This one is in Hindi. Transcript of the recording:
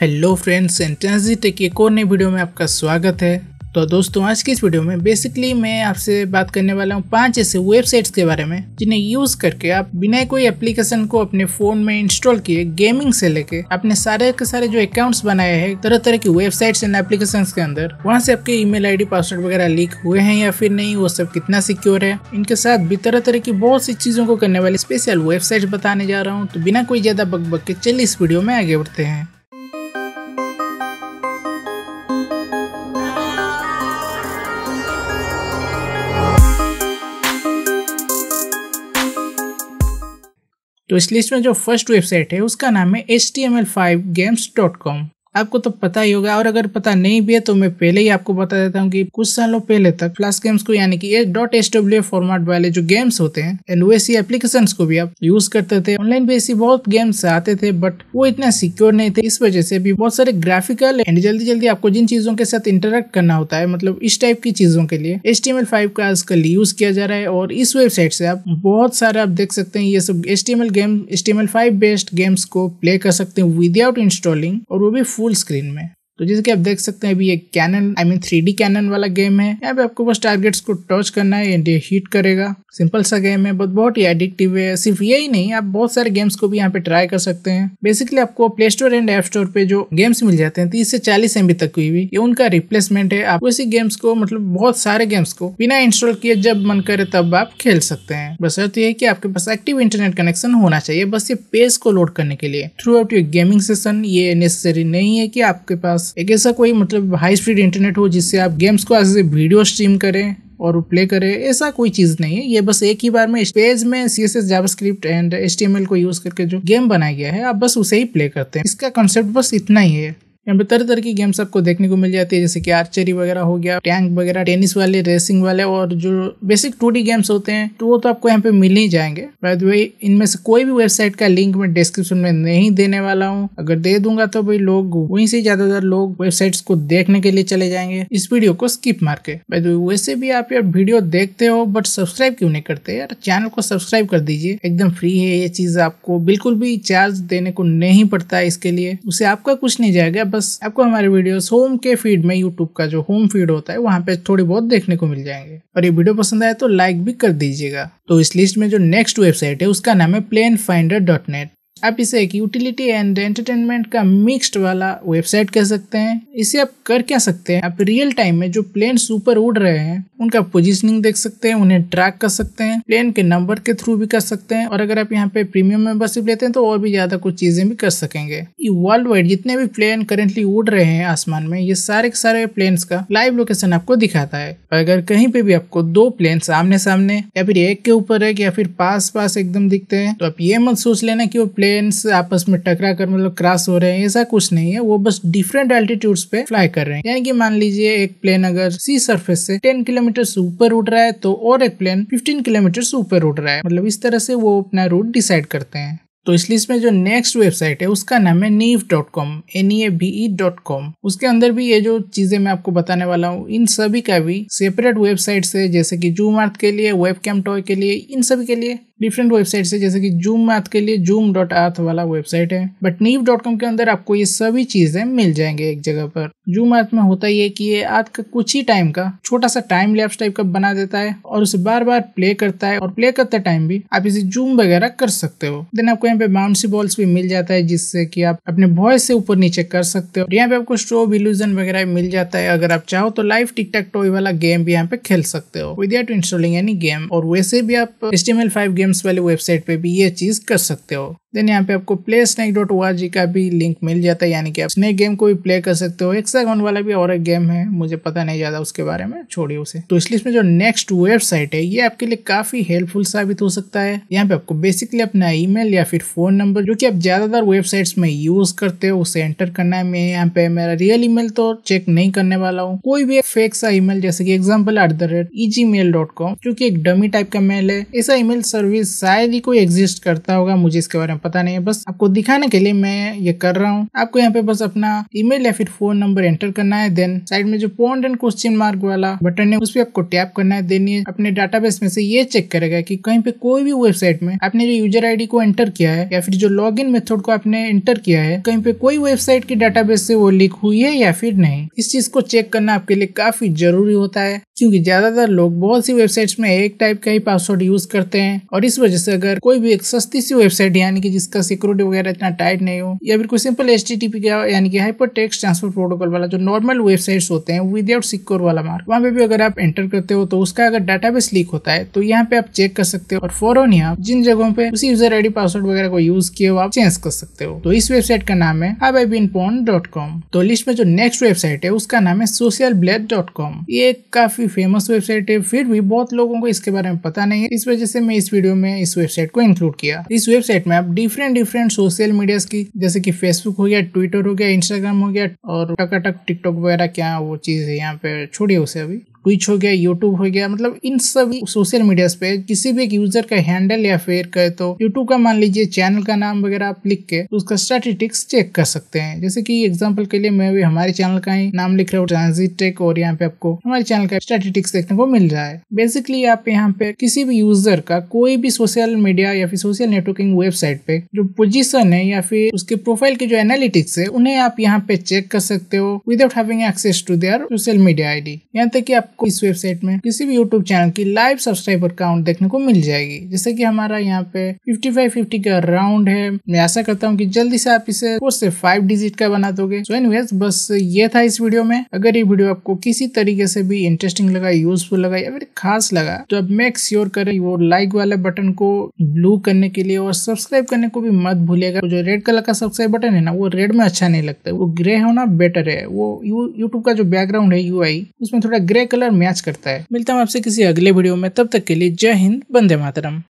हेलो फ्रेंड्स जी टेक एक और नई वीडियो में आपका स्वागत है तो दोस्तों आज की इस वीडियो में बेसिकली मैं आपसे बात करने वाला हूँ पांच ऐसे वेबसाइट्स के बारे में जिन्हें यूज करके आप बिना कोई एप्लीकेशन को अपने फोन में इंस्टॉल किए गेमिंग से लेके अपने सारे के सारे जो अकाउंट्स बनाए हैं तरह तरह की वेबसाइट्स एंड एप्लीकेशन के अंदर वहाँ से आपके ईमेल आईडी पासवर्ड वगैरह लीक हुए हैं या फिर नहीं वो सब कितना सिक्योर है इनके साथ भी तरह तरह की बहुत सी चीजों को करने वाली स्पेशल वेबसाइट बताने जा रहा हूँ तो बिना कोई ज्यादा बकबक के चलिए इस वीडियो में आगे बढ़ते हैं तो इस लिस्ट में जो फर्स्ट वेबसाइट है उसका नाम है H T M L five games dot com आपको तो पता ही होगा और अगर पता नहीं भी है तो मैं पहले ही आपको बता देता हूँ कि कुछ सालों पहले तक फ्लैश गेम्स को यानी कि एक डॉट एस डब्ल्यू फॉर्मेट वाले जो गेम्स होते हैं एंड वैसी एप्लीकेशन को भी आप यूज करते थे ऑनलाइन भी ऐसी बहुत गेम्स आते थे बट वो इतना सिक्योर नहीं थे इस वजह से भी बहुत सारे ग्राफिकल एंड जल्दी जल्दी आपको जिन चीजों के साथ इंटरेक्ट करना होता है मतलब इस टाइप की चीजों के लिए S T M L five का आजकल यूज किया जा रहा है और इस वेबसाइट से आप बहुत सारे आप देख सकते हैं ये सब S T M L game S T M L five based games को प्ले कर सकते हैं विदाउट इंस्टॉलिंग और वो भी फुल फुल स्क्रीन में तो जैसे कि आप देख सकते हैं अभी ये cannon I mean three D वाला गेम है यहाँ पे आपको बस टारगेट्स को टच करना है एंड ये हीट करेगा सिंपल सा गेम है बट बहुत ही एडिक्टिव है सिर्फ यही नहीं आप बहुत सारे गेम्स को भी यहाँ पे ट्राई कर सकते हैं बेसिकली आपको play store and app store पे जो गेम्स मिल जाते हैं तीस से चालीस एम तक की भी ये उनका रिप्लेसमेंट है आप उसी गेम्स को मतलब बहुत सारे गेम्स को बिना इंस्टॉल किए जब मन करे तब आप खेल सकते हैं बस अर्थ ये है कि आपके पास एक्टिव इंटरनेट कनेक्शन होना चाहिए बस ये पेज को लोड करने के लिए throughout your gaming session ये नेसेसरी नहीं है कि आपके पास एक ऐसा कोई मतलब हाई स्पीड इंटरनेट हो जिससे आप गेम्स को ऐसे वीडियो स्ट्रीम करें और प्ले करें ऐसा कोई चीज नहीं है ये बस एक ही बार में पेज में C S S JavaScript and H को यूज करके जो गेम बनाया गया है आप बस उसे ही प्ले करते हैं इसका कॉन्सेप्ट बस इतना ही है यहाँ पे तरह तरह की गेम्स आपको देखने को मिल जाती है जैसे कि आर्चरी वगैरह हो गया टैंक वगैरह टेनिस वाले रेसिंग वाले और जो बेसिक टू गेम्स होते हैं तो वो तो आपको यहाँ पे मिल ही जाएंगे वे इनमें से कोई भी वेबसाइट का लिंक मैं डिस्क्रिप्शन में नहीं देने वाला हूँ अगर दे दूंगा तो भाई लोग वहीं से ज्यादातर लोग वेबसाइट को देखने के लिए चले जाएंगे इस वीडियो को स्किप मार के वैसे भी आप यार वीडियो देखते हो बट सब्सक्राइब क्यों नहीं करते यार चैनल को सब्सक्राइब कर दीजिए एकदम फ्री है ये चीज आपको बिल्कुल भी चार्ज देने को नहीं पड़ता है इसके लिए उसे आपका कुछ नहीं जाएगा बस आपको हमारे वीडियोस होम के फीड में यूट्यूब का जो होम फीड होता है वहाँ पे थोड़ी बहुत देखने को मिल जाएंगे और ये वीडियो पसंद आए तो लाइक भी कर दीजिएगा तो इस लिस्ट में जो नेक्स्ट वेबसाइट है उसका नाम है प्लेन फाइंडर डॉट नेट आप इसे एक यूटिलिटी एंड एंटरटेनमेंट का मिक्स्ड वाला वेबसाइट कह सकते हैं इसे आप कर क्या सकते हैं आप रियल टाइम में जो प्लेन ऊपर उड़ रहे हैं उनका पोजिशनिंग देख सकते हैं उन्हें ट्रैक कर सकते हैं प्लेन के नंबर के थ्रू भी कर सकते हैं और अगर आप यहाँ पे प्रीमियम मेंबरशिप लेते हैं तो और भी ज्यादा कुछ चीजें भी कर सकेंगे वर्ल्ड वाइड जितने भी प्लेन करेंटली उड़ रहे हैं आसमान में ये सारे के सारे प्लेन का लाइव लोकेशन आपको दिखाता है अगर कहीं पे भी आपको दो प्लेन सामने सामने या फिर एक के ऊपर है या फिर पास पास एकदम दिखते हैं तो आप ये मत सोच लेना की वो प्लेन प्लेन्स आपस में टकरा कर मतलब क्रॉस हो रहे हैं ऐसा कुछ नहीं है वो बस डिफरेंट एल्टीट्यूड्स पे फ्लाई कर रहे हैं यानी कि मान लीजिए एक प्लेन अगर सी सरफेस से 10 किलोमीटर ऊपर उड़ रहा है तो और एक प्लेन 15 किलोमीटर ऊपर उड़ रहा है मतलब इस तरह से वो अपना रूट डिसाइड करते हैं तो इसलिए में जो नेक्स्ट वेबसाइट है उसका नाम है नीव dot com N E A B E dot com उसके अंदर भी ये जो चीज़ें मैं आपको बताने वाला हूँ इन सभी का भी सेपरेट वेबसाइट से जैसे कि जू मार्थ के लिए वेब कैम टॉय के लिए इन सभी के लिए डिफरेंट वेबसाइट है जैसे कि जूम मैथ के लिए जूम डॉट आर्थ वाला वेबसाइट है बट नीव डॉट कॉम के अंदर आपको ये सभी चीज़ें मिल जाएंगे एक जगह पर जूम मैथ में होता ये कि ये आज का कुछ ही टाइम का छोटा सा टाइम लैप्स टाइप का बना देता है और उसे बार बार प्ले करता है और प्ले करते टाइम भी आप इसे जूम वगैरह कर सकते हो देन आपको यहाँ पे बाउंसी बॉल्स भी मिल जाता है जिससे कि आप अपने वॉइस से ऊपर नीचे कर सकते हो यहाँ पे आपको स्ट्रोब इल्यूजन वगैरह मिल जाता है अगर आप चाहो तो लाइव टिक टॉक टॉय वाला गेम भी यहाँ पे खेल सकते हो विदाउट इंस्टॉलिंग एनी गेम और वैसे भी आप फाइव गेम गेम्स वाले वेबसाइट पे भी ये चीज़ कर सकते हो देन यहाँ पे आपको प्ले स्नैक डॉट ओ का भी लिंक मिल जाता है यानी कि आप स्नैक गेम को भी प्ले कर सकते हो एक्सागन वाला भी और एक गेम है मुझे पता नहीं ज़्यादा उसके बारे में छोड़िए उसे तो इसलिए इसमें जो नेक्स्ट वेबसाइट है ये आपके लिए काफ़ी हेल्पफुल साबित हो सकता है यहाँ पे आपको बेसिकली अपना ईमेल या फिर फ़ोन नंबर जो की आप ज़्यादातर वेबसाइट में यूज़ करते हो उसे एंटर करना है मैं यहाँ पे मेरा रियल ई तो चेक नहीं करने वाला हूँ कोई भी फेक सा ई जैसे की example at the rate mail dot com जो एक डमी टाइप का मेल है ऐसा ई सर्विस शायद ही कोई एग्जिस्ट करता होगा मुझे इसके बारे में पता नहीं है बस आपको दिखाने के लिए मैं ये कर रहा हूँ आपको यहाँ पे बस अपना ईमेल या फिर फोन नंबर एंटर करना है देन साइड में जो पॉइंट एंड क्वेश्चन मार्क वाला बटन है उस पर आपको टैप करना है देन ये अपने डाटाबेस में से ये चेक करेगा की कहीं पे कोई भी वेबसाइट में आपने जो यूजर आई को एंटर किया है या फिर जो लॉग इन मेथड को आपने एंटर किया है कहीं पे कोई वेबसाइट के डाटाबेस से वो लीक हुई है या फिर नहीं इस चीज को चेक करना आपके लिए काफी जरूरी होता है क्योंकि ज्यादातर लोग बहुत सी वेबसाइट्स में एक टाइप का ही पासवर्ड यूज करते हैं और इस वजह से अगर कोई भी एक सस्ती सी वेबसाइट यानी कि जिसका सिक्योरिटी वगैरह इतना टाइट नहीं हो या फिर कोई सिंपल एच का यानी कि हाइपर टेक्स्ट ट्रांसफर प्रोटोकॉल वाला जो नॉर्मल वेबसाइट्स होते हैं विदाउट सिक्योर वाला मार्क वहाँ पे भी अगर आप एंटर करते हो तो उसका अगर डाटा लीक होता है तो यहाँ पे आप चेक कर सकते हो और फॉर यहाँ जिन जगहों पे उसी यूजर आईडी पासवर्ड वगैरह को यूज किए हो आप चेंज कर सकते हो तो इस वेबसाइट का नाम है तो लिस्ट में जो नेक्स्ट वेबसाइट है उसका नाम है सोशल ये काफी फेमस वेबसाइट है फिर भी बहुत लोगों को इसके बारे में पता नहीं है इस वजह से मैं इस वीडियो में इस वेबसाइट को इंक्लूड किया इस वेबसाइट में आप डिफरेंट डिफरेंट सोशल मीडिया की जैसे की फेसबुक हो गया ट्विटर हो गया इंस्टाग्राम हो गया और टकाटक टिकटॉक वगैरह क्या वो चीज है यहाँ पे छोड़िए उसे अभी ट्विच हो गया यूट्यूब हो गया मतलब इन सभी सोशल मीडिया पे किसी भी एक यूजर का हैंडल या फेयर कहे तो यूट्यूब का मान लीजिए चैनल का नाम वगैरह आप लिख के उसका स्टैटिस्टिक्स चेक कर सकते हैं जैसे कि एग्जाम्पल के लिए मैं भी हमारे चैनल का ही नाम लिख रहा हूँ ट्रांजिट टेक और यहाँ पे आपको हमारे चैनल का स्टैटिस्टिक्स देखने को मिल रहा है बेसिकली आप यहाँ पे किसी भी यूजर का कोई भी सोशल मीडिया या फिर सोशल नेटवर्किंग वेबसाइट पे जो पोजिशन है या फिर उसके प्रोफाइल के जो एनालिटिक्स है उन्हें आप यहाँ पे चेक कर सकते हो without having access to their social media ID यहाँ तक कि आप आपको इस वेबसाइट में किसी भी यूट्यूब चैनल की लाइव सब्सक्राइबर काउंट देखने को मिल जाएगी जैसे की हमारा यहाँ पे फिफ्टी फाइव फिफ्टी का राउंड है मैं आशा करता हूँ की जल्दी से आप इसे फोर से फाइव डिजिट का बना दोगे सो एनी बस ये था इस वीडियो में अगर ये वीडियो आपको किसी तरीके से भी इंटरेस्टिंग लगा यूजफुल लगा या फिर खास लगा तो अब मेक श्योर करें वो लाइक वाले बटन को ब्लू करने के लिए और सब्सक्राइब करने को भी मत भूलेगा जो रेड कलर का सब्सक्राइब बटन है ना वो रेड में अच्छा नहीं लगता वो ग्रे होना बेटर है वो यूट्यूब का जो बैकग्राउंड है यू उसमें थोड़ा ग्रे कलर मैच करता है मिलता हूँ आपसे किसी अगले वीडियो में तब तक के लिए जय हिंद बंदे मातरम